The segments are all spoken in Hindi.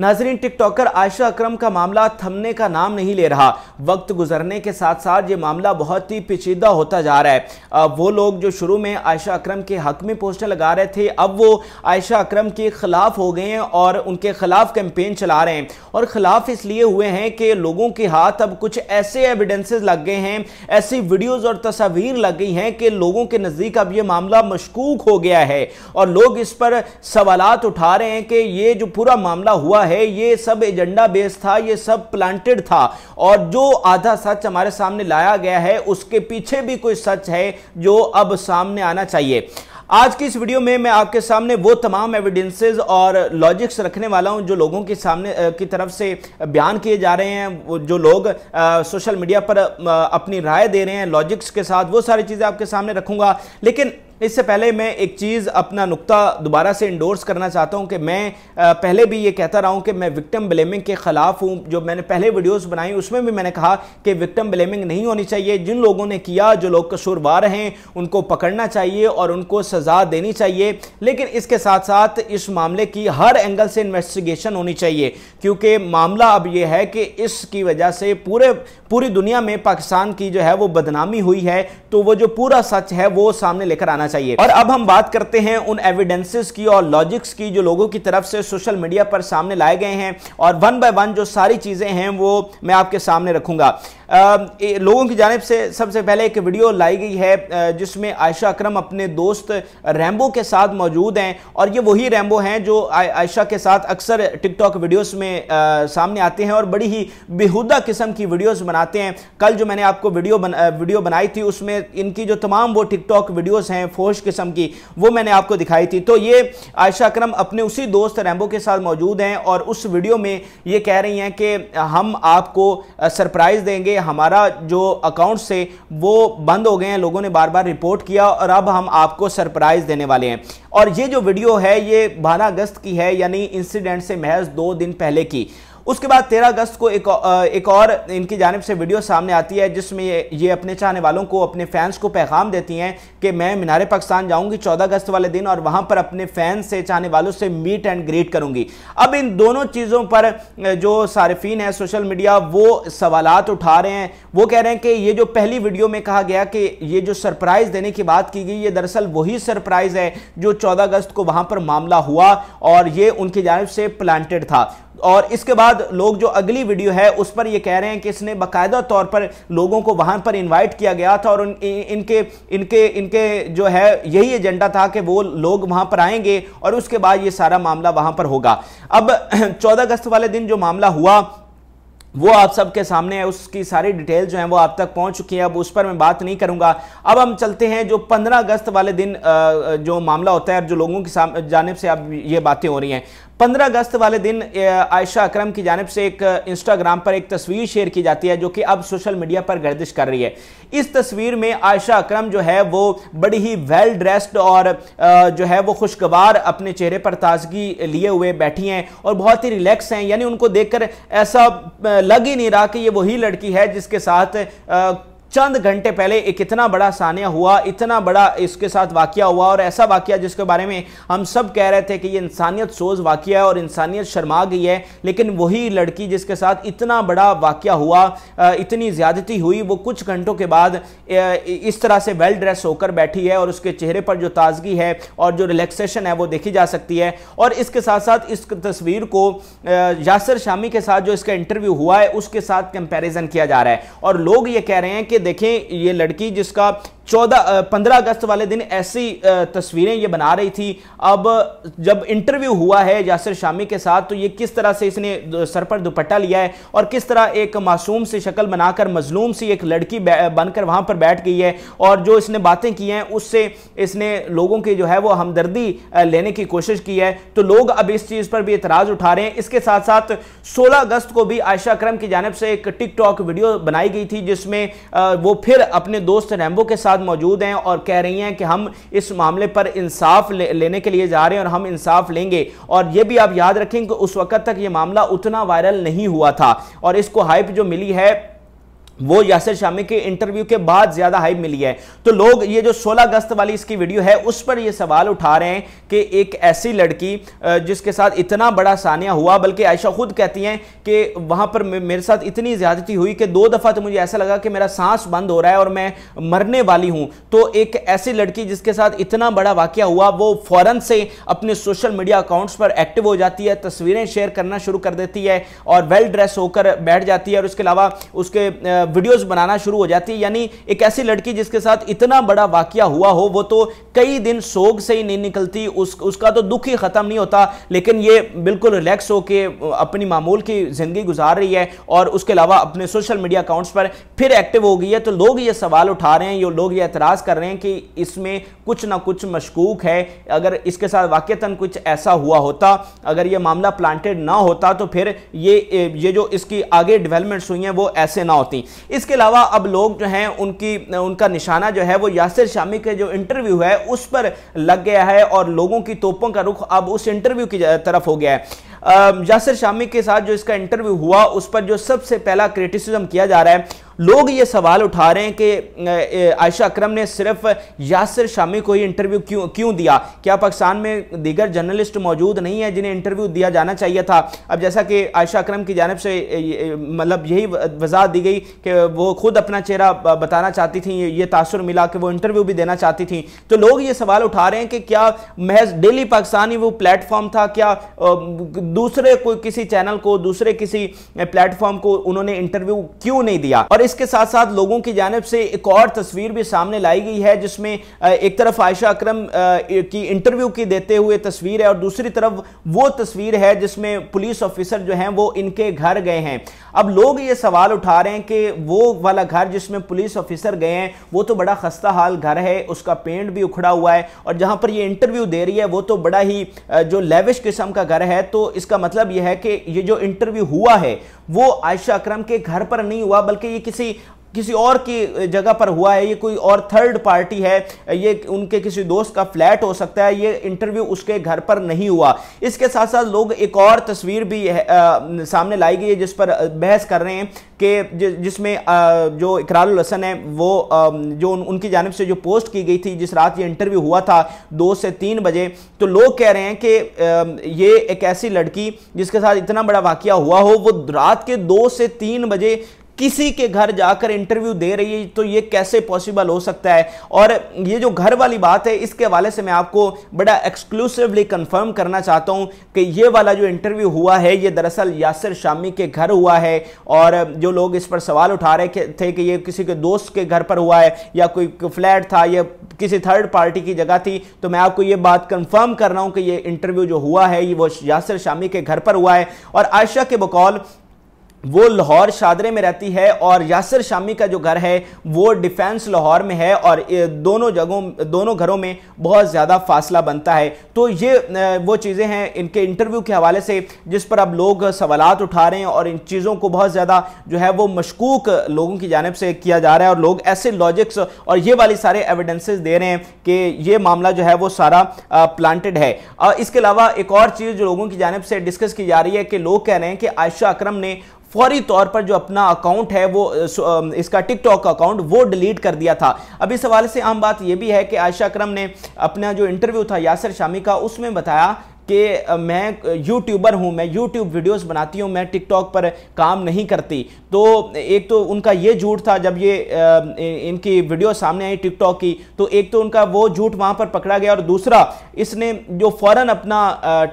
नाजरीन टिकटॉकर आयशा अकरम का मामला थमने का नाम नहीं ले रहा वक्त गुजरने के साथ साथ ये मामला बहुत ही पेचीदा होता जा रहा है वो लोग जो शुरू में आयशा अकरम के हक में पोस्टर लगा रहे थे अब वो आयशा अकरम के खिलाफ हो गए हैं और उनके खिलाफ कैंपेन चला रहे हैं और खिलाफ इसलिए हुए हैं कि लोगों के हाथ अब कुछ ऐसे एविडेंसेस लग गए हैं ऐसी वीडियोज और तस्वीर लग गई हैं कि लोगों के नज़दीक अब ये मामला मशकूक हो गया है और लोग इस पर सवाल उठा रहे हैं कि ये जो पूरा मामला हुआ है है ये सब एजेंडा बेस था ये सब प्लांटेड था और जो आधा सच हमारे सामने लाया गया है उसके पीछे भी कोई सच है जो अब सामने आना चाहिए आज की इस वीडियो में मैं आपके सामने वो तमाम एविडेंसेस और लॉजिक्स रखने वाला हूं जो लोगों के सामने की तरफ से बयान किए जा रहे हैं जो लोग आ, सोशल मीडिया पर आ, अपनी राय दे रहे हैं लॉजिक्स के साथ वो सारी चीज़ें आपके सामने रखूंगा लेकिन इससे पहले मैं एक चीज़ अपना नुकता दोबारा से इंडोर्स करना चाहता हूँ कि मैं पहले भी ये कहता रहा हूँ कि मैं विक्टम ब्लेमिंग के ख़िलाफ़ हूँ जो मैंने पहले वीडियोस बनाई उसमें भी मैंने कहा कि विक्टम ब्लेमिंग नहीं होनी चाहिए जिन लोगों ने किया जो लोग कसूरवार हैं उनको पकड़ना चाहिए और उनको सज़ा देनी चाहिए लेकिन इसके साथ साथ इस मामले की हर एंगल से इन्वेस्टिगेशन होनी चाहिए क्योंकि मामला अब यह है कि इसकी वजह से पूरे पूरी दुनिया में पाकिस्तान की जो है वो बदनामी हुई है तो वो जो पूरा सच है वो सामने लेकर आना चाहिए और अब हम बात करते हैं उन एविडेंसेस की और लॉजिक्स की जो लोगों की तरफ से सोशल मीडिया पर सामने लाए गए हैं और वन बाय वन जो सारी चीजें हैं वो मैं आपके सामने रखूंगा लोगों की जानब से सबसे पहले एक वीडियो लाई गई है जिसमें आयशा अक्रम अपने दोस्त रैम्बो के साथ मौजूद हैं और ये वही रैम्बो हैं जो आयशा के साथ अक्सर टिकटॉक वीडियोस में आ, सामने आते हैं और बड़ी ही बेहुदा किस्म की वीडियोस बनाते हैं कल जो मैंने आपको वीडियो बन, वीडियो बनाई थी उसमें इनकी जो तमाम वो टिकटॉक वीडियोस हैं फोश किस्म की वो मैंने आपको दिखाई थी तो ये आयशा अक्रम अपने उसी दोस्त रैम्बो के साथ मौजूद हैं और उस वीडियो में ये कह रही हैं कि हम आपको सरप्राइज़ देंगे हमारा जो अकाउंट से वो बंद हो गए हैं लोगों ने बार बार रिपोर्ट किया और अब हम आपको सरप्राइज़ देने वाले हैं और ये जो वीडियो है ये बारह अगस्त की है यानी इंसिडेंट से महज दो दिन पहले की उसके बाद तेरह अगस्त को एक एक और इनकी जानब से वीडियो सामने आती है जिसमें ये, ये अपने चाहने वालों को अपने फैंस को पैगाम देती हैं कि मैं मीनार पाकिस्तान जाऊंगी चौदह अगस्त वाले दिन और वहाँ पर अपने फैंस से चाहने वालों से मीट एंड ग्रीट करूंगी अब इन दोनों चीज़ों पर जो सार्फिन है सोशल मीडिया वो सवाल उठा रहे हैं वो कह रहे हैं कि ये जो पहली वीडियो में कहा गया कि ये जो सरप्राइज देने की बात की गई ये दरअसल वही सरप्राइज है जो चौदह अगस्त को वहाँ पर मामला हुआ और ये उनकी जानब से प्लांटेड था और इसके बाद लोग जो अगली वीडियो है उस पर ये कह रहे हैं कि इसने बाकायदा तौर पर लोगों को वहाँ पर इनवाइट किया गया था और उन, इनके इनके इनके जो है यही एजेंडा था कि वो लोग वहाँ पर आएंगे और उसके बाद ये सारा मामला वहाँ पर होगा अब चौदह अगस्त वाले दिन जो मामला हुआ वो आप सबके सामने है उसकी सारी डिटेल जो है वो आप तक पहुंच चुकी है अब उस पर मैं बात नहीं करूंगा अब हम चलते हैं जो 15 अगस्त वाले दिन जो मामला होता है जो लोगों की जानब से अब ये बातें हो रही हैं 15 अगस्त वाले दिन आयशा अकरम की जानब से एक इंस्टाग्राम पर एक तस्वीर शेयर की जाती है जो कि अब सोशल मीडिया पर गर्दिश कर रही है इस तस्वीर में आयशा अकरम जो है वो बड़ी ही वेल ड्रेस्ड और जो है वो खुशगवार अपने चेहरे पर ताजगी लिए हुए बैठी हैं और बहुत ही रिलैक्स हैं यानी उनको देखकर ऐसा लग ही नहीं रहा कि ये वही लड़की है जिसके साथ चंद घंटे पहले एक इतना बड़ा सानिया हुआ इतना बड़ा इसके साथ वाक्य हुआ और ऐसा वाक्य जिसके बारे में हम सब कह रहे थे कि ये इंसानियत सोज वाक्य है और इंसानियत शर्मा गई है लेकिन वही लड़की जिसके साथ इतना बड़ा वाक्य हुआ इतनी ज़्यादती हुई वो कुछ घंटों के बाद इस तरह से वेल ड्रेस होकर बैठी है और उसके चेहरे पर जो ताजगी है और जो रिलैक्सेशन है वो देखी जा सकती है और इसके साथ साथ इस तस्वीर को यासर शामी के साथ जो इसका इंटरव्यू हुआ है उसके साथ कंपेरिजन किया जा रहा है और लोग ये कह रहे हैं कि देखें ये लड़की जिसका चौदह पंद्रह अगस्त वाले दिन ऐसी तस्वीरें ये बना रही थी अब जब इंटरव्यू हुआ है यासिर शामी के साथ तो ये किस तरह से इसने सर पर दुपट्टा लिया है और किस तरह एक मासूम सी शक्ल बनाकर मजलूम सी एक लड़की बनकर वहाँ पर बैठ गई है और जो इसने बातें की हैं उससे इसने लोगों की जो है वो हमदर्दी लेने की कोशिश की है तो लोग अब इस चीज़ पर भी इतराज़ उठा रहे हैं इसके साथ साथ सोलह अगस्त को भी आयशा अक्रम की जानब से एक टिकटॉक वीडियो बनाई गई थी जिसमें वो फिर अपने दोस्त रैम्बो के साथ मौजूद हैं और कह रही हैं कि हम इस मामले पर इंसाफ ले, लेने के लिए जा रहे हैं और हम इंसाफ लेंगे और ये भी आप याद रखें कि उस वक्त तक ये मामला उतना वायरल नहीं हुआ था और इसको हाइप जो मिली है वो यासिर शामी के इंटरव्यू के बाद ज्यादा हाइप मिली है तो लोग ये जो 16 अगस्त वाली इसकी वीडियो है उस पर ये सवाल उठा रहे हैं कि एक ऐसी लड़की जिसके साथ इतना बड़ा सानिया हुआ बल्कि आयशा खुद कहती हैं कि वहाँ पर मेरे साथ इतनी ज़्यादती हुई कि दो दफ़ा तो मुझे ऐसा लगा कि मेरा सांस बंद हो रहा है और मैं मरने वाली हूँ तो एक ऐसी लड़की जिसके साथ इतना बड़ा वाक्य हुआ वो फ़ौरन से अपने सोशल मीडिया अकाउंट्स पर एक्टिव हो जाती है तस्वीरें शेयर करना शुरू कर देती है और वेल ड्रेस होकर बैठ जाती है और उसके अलावा उसके वीडियोस बनाना शुरू हो जाती है यानी एक ऐसी लड़की जिसके साथ इतना बड़ा वाकया हुआ हो वो तो कई दिन सोग से ही नहीं निकलती उस उसका तो दुख ही ख़त्म नहीं होता लेकिन ये बिल्कुल रिलैक्स होकर अपनी मामूल की ज़िंदगी गुजार रही है और उसके अलावा अपने सोशल मीडिया अकाउंट्स पर फिर एक्टिव हो गई है तो लोग ये सवाल उठा रहे हैं ये लोग ये एतराज़ कर रहे हैं कि इसमें कुछ ना कुछ मशकूक है अगर इसके साथ वाक्यता कुछ ऐसा हुआ होता अगर ये मामला प्लांटेड ना होता तो फिर ये ये जो इसकी आगे डेवलपमेंट्स हुई हैं वो ऐसे ना होती इसके अलावा अब लोग जो हैं उनकी उनका निशाना जो है वो यासिर शामी के जो इंटरव्यू है उस पर लग गया है और लोगों की तोपों का रुख अब उस इंटरव्यू की तरफ हो गया है यासिर शामी के साथ जो इसका इंटरव्यू हुआ उस पर जो सबसे पहला क्रिटिसिज्म किया जा रहा है लोग ये सवाल उठा रहे हैं कि आयशा अक्रम ने सिर्फ यासिर शामी को ही इंटरव्यू क्यों क्यों दिया क्या पाकिस्तान में दीगर जर्नलिस्ट मौजूद नहीं है जिन्हें इंटरव्यू दिया जाना चाहिए था अब जैसा कि आयशा अक्रम की जानब से मतलब यही वजह दी गई कि वो खुद अपना चेहरा बताना चाहती थी ये तासर मिला कि वो इंटरव्यू भी देना चाहती थी तो लोग ये सवाल उठा रहे हैं कि क्या महज डेली पाकिस्तान वो प्लेटफॉर्म था क्या दूसरे कोई किसी चैनल को दूसरे किसी प्लेटफॉर्म को उन्होंने इंटरव्यू क्यों नहीं दिया और इसके साथ साथ लोगों की जानब से एक और तस्वीर भी सामने लाई गई है जिसमें एक तरफ आयशा अक्रम की इंटरव्यू की देते हुए तस्वीर है और दूसरी तरफ वो तस्वीर है जिसमें पुलिस ऑफिसर जो हैं वो इनके घर गए हैं अब लोग ये सवाल उठा रहे हैं कि वो वाला घर जिसमें पुलिस ऑफिसर गए हैं वो तो बड़ा खस्ता हाल घर है उसका पेंट भी उखड़ा हुआ है और जहाँ पर ये इंटरव्यू दे रही है वो तो बड़ा ही जो लेविश किस्म का घर है तो इसका मतलब यह है कि ये जो इंटरव्यू हुआ है वो आयशा अक्रम के घर पर नहीं हुआ बल्कि ये किसी किसी किसी और की जगह पर हुआ है ये कोई और थर्ड पार्टी है ये उनके किसी दोस्त का फ्लैट हो सकता है ये इंटरव्यू उसके घर पर नहीं हुआ इसके साथ साथ लोग एक और तस्वीर भी आ, सामने लाई गई है जिस पर बहस कर रहे हैं कि जिसमें जो इकरारसन है वो आ, जो उन, उनकी जानब से जो पोस्ट की गई थी जिस रात ये इंटरव्यू हुआ था दो से तीन बजे तो लोग कह रहे हैं कि आ, ये एक ऐसी लड़की जिसके साथ इतना बड़ा वाक़ हुआ हो वो रात के दो से तीन बजे किसी के घर जाकर इंटरव्यू दे रही है तो ये कैसे पॉसिबल हो सकता है और ये जो घर वाली बात है इसके हवाले से मैं आपको बड़ा एक्सक्लूसिवली कंफर्म करना चाहता हूँ कि ये वाला जो इंटरव्यू हुआ है ये दरअसल यासिर शामी के घर हुआ है और जो लोग इस पर सवाल उठा रहे थे कि ये किसी के दोस्त के घर पर हुआ है या कोई फ्लैट था या किसी थर्ड पार्टी की जगह थी तो मैं आपको ये बात कन्फर्म कर रहा हूँ कि ये इंटरव्यू जो हुआ है ये वो यासिर शामी के घर पर हुआ है और आयशा के बकौल वो लाहौर शादरे में रहती है और यासर शामी का जो घर है वो डिफेंस लाहौर में है और दोनों जगहों दोनों घरों में बहुत ज़्यादा फासला बनता है तो ये वो चीज़ें हैं इनके इंटरव्यू के हवाले से जिस पर अब लोग सवाल उठा रहे हैं और इन चीज़ों को बहुत ज़्यादा जो है वो मशकूक लोगों की जानब से किया जा रहा है और लोग ऐसे लॉजिक्स और ये वाले सारे एविडेंसेज दे रहे हैं कि ये मामला जो है वो सारा प्लान्टड है इसके अलावा एक और चीज़ जो लोगों की जानब से डिस्कस की जा रही है कि लोग कह रहे हैं कि आयशा अक्रम ने फौरी तौर पर जो अपना अकाउंट है वो इसका टिकटॉक अकाउंट वो डिलीट कर दिया था अब इस हवाले से आम बात यह भी है कि आयशा अक्रम ने अपना जो इंटरव्यू था यासर शामी का उसमें बताया कि मैं यूट्यूबर हूँ मैं यूट्यूब वीडियोस बनाती हूँ मैं टिकटॉक पर काम नहीं करती तो एक तो उनका ये झूठ था जब ये इनकी वीडियो सामने आई टिकटॉक की तो एक तो उनका वो झूठ वहाँ पर पकड़ा गया और दूसरा इसने जो फ़ौरन अपना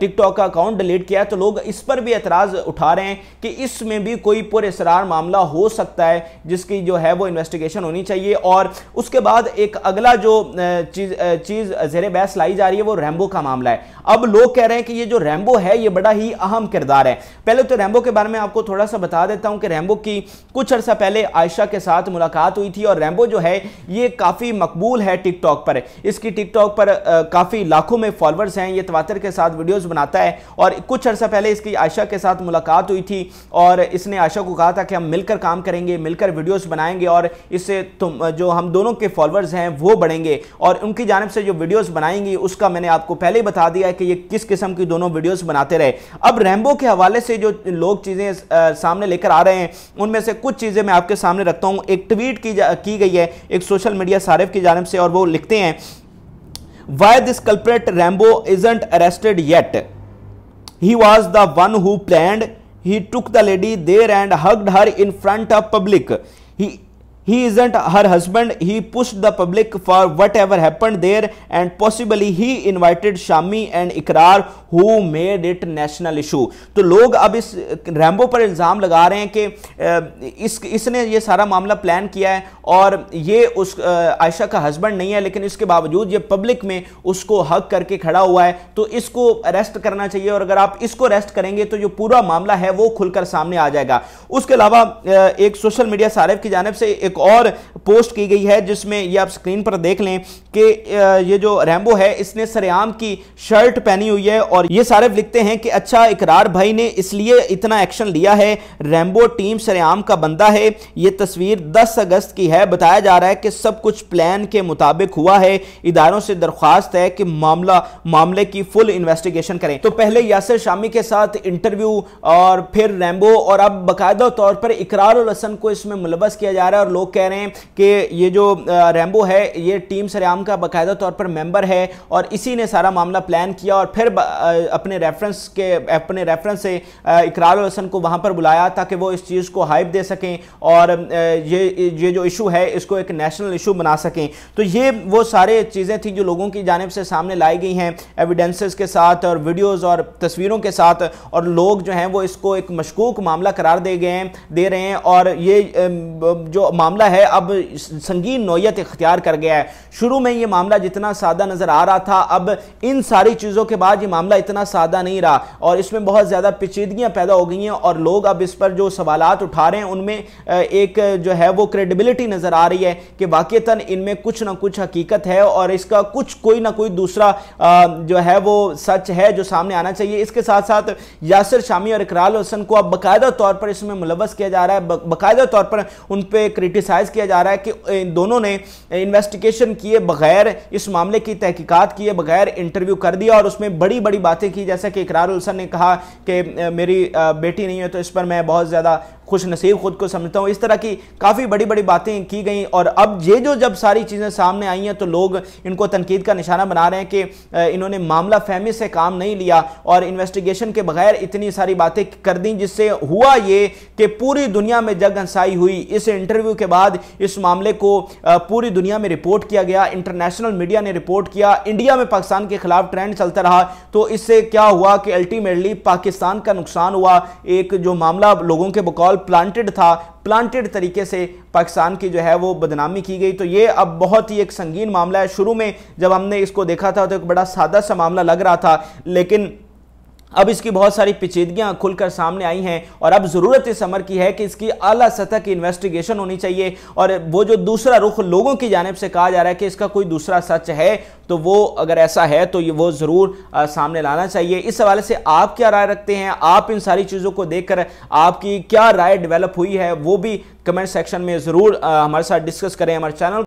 टिकटॉक का अकाउंट डिलीट किया तो लोग इस पर भी एतराज़ उठा रहे हैं कि इसमें भी कोई पुरसरार मामला हो सकता है जिसकी जो है वो इन्वेस्टिगेशन होनी चाहिए और उसके बाद एक अगला जो चीज़ चीज़ जेर बहस लाई जा रही है वो रैम्बो का मामला है अब लोग कह कह रहे हैं कि ये जो रैम्बो है ये बड़ा ही अहम किरदार है पहले तो रैम्बो के बारे में आपको थोड़ा सा बता देता हूँ कि रैम्बो की कुछ अर्सा पहले आयशा के साथ मुलाकात हुई थी और रैम्बो जो है ये काफ़ी मकबूल है टिकटॉक पर इसकी टिकटॉक पर काफ़ी लाखों में फॉलोअर्स हैं ये तवातर के साथ वीडियोज़ बनाता है और कुछ अर्सा पहले इसकी आयशा के साथ मुलाकात हुई थी और इसने आयशा को कहा था कि हम मिलकर काम करेंगे मिलकर वीडियोज़ बनाएंगे और इससे तुम जो हम दोनों के फॉलोअर्स हैं वो बढ़ेंगे और उनकी जानब से जो वीडियोज़ बनाएंगी उसका मैंने आपको पहले ही बता दिया है कि ये किस इस किस्म की दोनों वीडियोस बनाते रहे अब रैम्बो के हवाले से जो लोग चीज़ें सामने लेकर आ रहे हैं उनमें से कुछ चीज़ें मैं आपके सामने रखता हूँ एक ट्वीट की की गई है एक सोशल मीडिया सारिफ की जानब से और वो लिखते हैं why this culprit Rambo isn't arrested yet he was the one who planned he took the lady there and hugged her in front of public he he isn't her husband he pushed the public for whatever happened there and possibly he invited shami and ikrar who made it national issue तो लोग अब इस रैम्बो पर इल्ज़ाम लगा रहे हैं कि इस इसने ये सारा मामला प्लान किया है और ये उस आयशा का हस्बैंड नहीं है लेकिन इसके बावजूद ये पब्लिक में उसको हक करके खड़ा हुआ है तो इसको अरेस्ट करना चाहिए और अगर आप इसको अरेस्ट करेंगे तो जो पूरा मामला है वो खुलकर सामने आ जाएगा उसके अलावा एक सोशल मीडिया सारिफ की जानब से एक और पोस्ट की गई है जिसमें ये आप स्क्रीन पर देख लें कि ये जो रैम्बो है इसने सरेआम की शर्ट पहनी हुई है और और ये सारे लिखते हैं कि अच्छा इकरार भाई ने इसलिए इतना एक्शन लिया है रैम्बो टीम सरेआम का बंदा है ये तस्वीर 10 अगस्त की है बताया जा रहा है कि सब कुछ प्लान के मुताबिक हुआ है इदारों से दरख्वास्त है कि मामला मामले की फुल इन्वेस्टिगेशन करें तो पहले यासर शामी के साथ इंटरव्यू और फिर रैम्बो और अब बाकायदा तौर पर इकरार और हसन को इसमें मुलवस किया जा रहा है और लोग कह रहे हैं कि ये जो रैम्बो है ये टीम सरेआम का बाकायदा तौर पर मेम्बर है और इसी ने सारा मामला प्लान किया और फिर अपने रेफरेंस के अपने रेफरेंस से इकरार हसन को वहाँ पर बुलाया ताकि वो इस चीज़ को हाइप दे सकें और ये ये जो इशू है इसको एक नेशनल इशू बना सकें तो ये वो सारे चीज़ें थी जो लोगों की जानब से सामने लाई गई हैं एविडेंसेस के साथ और वीडियोस और तस्वीरों के साथ और लोग जो हैं वो इसको एक मशकूक मामला करार दे गए हैं दे रहे हैं और ये जो मामला है अब संगीन नोयत इख्तियार कर गया है शुरू में ये मामला जितना सादा नज़र आ रहा था अब इन सारी चीज़ों के बाद ये मामला मामला इतना सादा नहीं रहा और इसमें बहुत ज़्यादा पेचीदगियाँ पैदा हो गई हैं और लोग अब इस पर जो सवाल उठा रहे हैं उनमें एक जो है वो क्रेडिबिलिटी नज़र आ रही है कि वाक़ता इनमें कुछ ना कुछ हकीकत है और इसका कुछ कोई ना कोई दूसरा जो है वो सच है जो सामने आना चाहिए इसके साथ साथ यासर शामी और इकराल हसन को अब बाकायदा तौर पर इसमें मुलवस किया जा रहा है बाकायदा तौर पर उन पर क्रिटिसाइज़ किया जा रहा है कि इन दोनों ने इन्वेस्टिगेशन किए बगैर इस मामले की तहकीकत किए बगैर इंटरव्यू कर दिया और उसमें बड़ी बड़ी बातें की जैसा कि इकरार उलसन ने कहा कि मेरी बेटी नहीं है तो इस पर मैं बहुत ज़्यादा खुश नसीब खुद को समझता हूँ इस तरह की काफ़ी बड़ी बड़ी बातें की गई और अब ये जो जब सारी चीज़ें सामने आई हैं तो लोग इनको तनकीद का निशाना बना रहे हैं कि इन्होंने मामला फहमी से काम नहीं लिया और इन्वेस्टिगेशन के बगैर इतनी सारी बातें कर दी जिससे हुआ ये कि पूरी दुनिया में जग हंसाई हुई इस इंटरव्यू के बाद इस मामले को पूरी दुनिया में रिपोर्ट किया गया इंटरनेशनल मीडिया ने रिपोर्ट किया इंडिया में पाकिस्तान के खिलाफ ट्रेंड चलता रहा तो इससे क्या हुआ कि अल्टीमेटली पाकिस्तान का नुकसान हुआ एक जो मामला लोगों के बकौल बॉल प्लांटेड था प्लांटेड तरीके से पाकिस्तान की जो है वो बदनामी की गई तो ये अब बहुत ही एक संगीन मामला है शुरू में जब हमने इसको देखा था तो एक बड़ा सादा सा मामला लग रहा था लेकिन अब इसकी बहुत सारी पेचीदगियां खुलकर सामने आई हैं और अब ज़रूरत इस अमर की है कि इसकी अला सतह की इन्वेस्टिगेशन होनी चाहिए और वो जो दूसरा रुख लोगों की जानब से कहा जा रहा है कि इसका कोई दूसरा सच है तो वो अगर ऐसा है तो ये वो ज़रूर सामने लाना चाहिए इस हवाले से आप क्या राय रखते हैं आप इन सारी चीज़ों को देखकर आपकी क्या राय डेवलप हुई है वो भी कमेंट सेक्शन में ज़रूर हमारे साथ डिस्कस करें हमारे चैनल